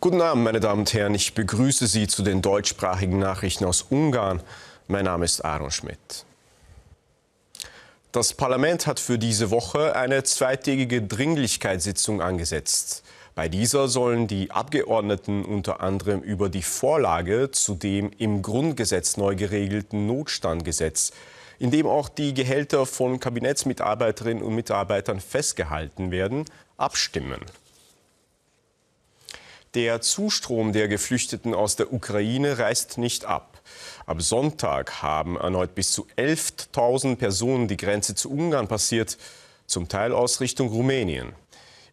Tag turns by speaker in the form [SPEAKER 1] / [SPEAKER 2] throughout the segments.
[SPEAKER 1] Guten Abend, meine Damen und Herren. Ich begrüße Sie zu den deutschsprachigen Nachrichten aus Ungarn. Mein Name ist Aaron Schmidt. Das Parlament hat für diese Woche eine zweitägige Dringlichkeitssitzung angesetzt. Bei dieser sollen die Abgeordneten unter anderem über die Vorlage zu dem im Grundgesetz neu geregelten Notstandgesetz, in dem auch die Gehälter von Kabinettsmitarbeiterinnen und Mitarbeitern festgehalten werden, abstimmen. Der Zustrom der Geflüchteten aus der Ukraine reißt nicht ab. Ab Sonntag haben erneut bis zu 11.000 Personen die Grenze zu Ungarn passiert, zum Teil aus Richtung Rumänien.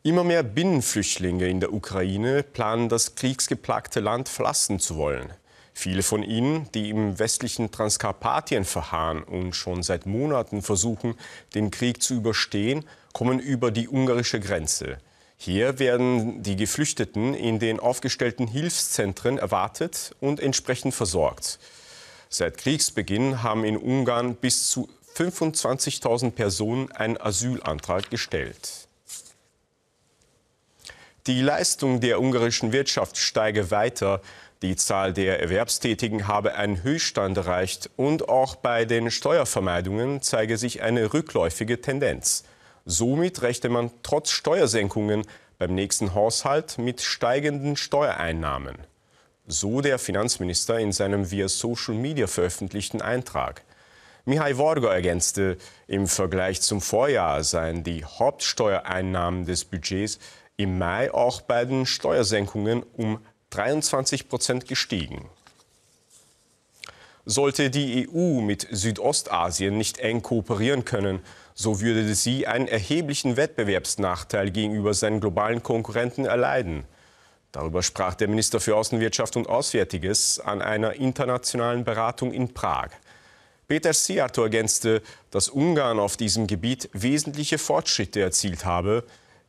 [SPEAKER 1] Immer mehr Binnenflüchtlinge in der Ukraine planen, das kriegsgeplagte Land verlassen zu wollen. Viele von ihnen, die im westlichen Transkarpatien verharren und schon seit Monaten versuchen, den Krieg zu überstehen, kommen über die ungarische Grenze. Hier werden die Geflüchteten in den aufgestellten Hilfszentren erwartet und entsprechend versorgt. Seit Kriegsbeginn haben in Ungarn bis zu 25.000 Personen einen Asylantrag gestellt. Die Leistung der ungarischen Wirtschaft steige weiter. Die Zahl der Erwerbstätigen habe einen Höchststand erreicht und auch bei den Steuervermeidungen zeige sich eine rückläufige Tendenz. Somit rechte man trotz Steuersenkungen beim nächsten Haushalt mit steigenden Steuereinnahmen. So der Finanzminister in seinem via Social Media veröffentlichten Eintrag. Mihai Worgo ergänzte, im Vergleich zum Vorjahr seien die Hauptsteuereinnahmen des Budgets im Mai auch bei den Steuersenkungen um 23 Prozent gestiegen. Sollte die EU mit Südostasien nicht eng kooperieren können, so würde sie einen erheblichen Wettbewerbsnachteil gegenüber seinen globalen Konkurrenten erleiden. Darüber sprach der Minister für Außenwirtschaft und Auswärtiges an einer internationalen Beratung in Prag. Peter Siato ergänzte, dass Ungarn auf diesem Gebiet wesentliche Fortschritte erzielt habe.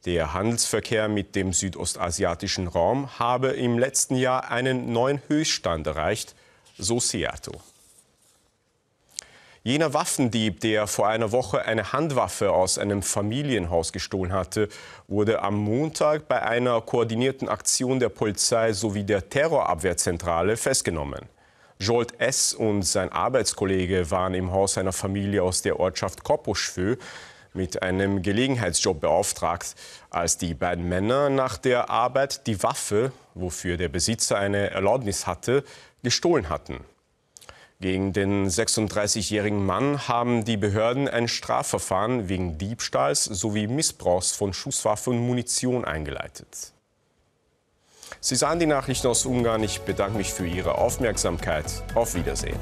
[SPEAKER 1] Der Handelsverkehr mit dem südostasiatischen Raum habe im letzten Jahr einen neuen Höchststand erreicht – so Seattle. Jener Waffendieb, der vor einer Woche eine Handwaffe aus einem Familienhaus gestohlen hatte, wurde am Montag bei einer koordinierten Aktion der Polizei sowie der Terrorabwehrzentrale festgenommen. Jolt S. und sein Arbeitskollege waren im Haus einer Familie aus der Ortschaft Koposchwö mit einem Gelegenheitsjob beauftragt. Als die beiden Männer nach der Arbeit die Waffe, wofür der Besitzer eine Erlaubnis hatte, gestohlen hatten. Gegen den 36-jährigen Mann haben die Behörden ein Strafverfahren wegen Diebstahls sowie Missbrauchs von Schusswaffen und Munition eingeleitet. Sie sahen die Nachrichten aus Ungarn. Ich bedanke mich für Ihre Aufmerksamkeit. Auf Wiedersehen.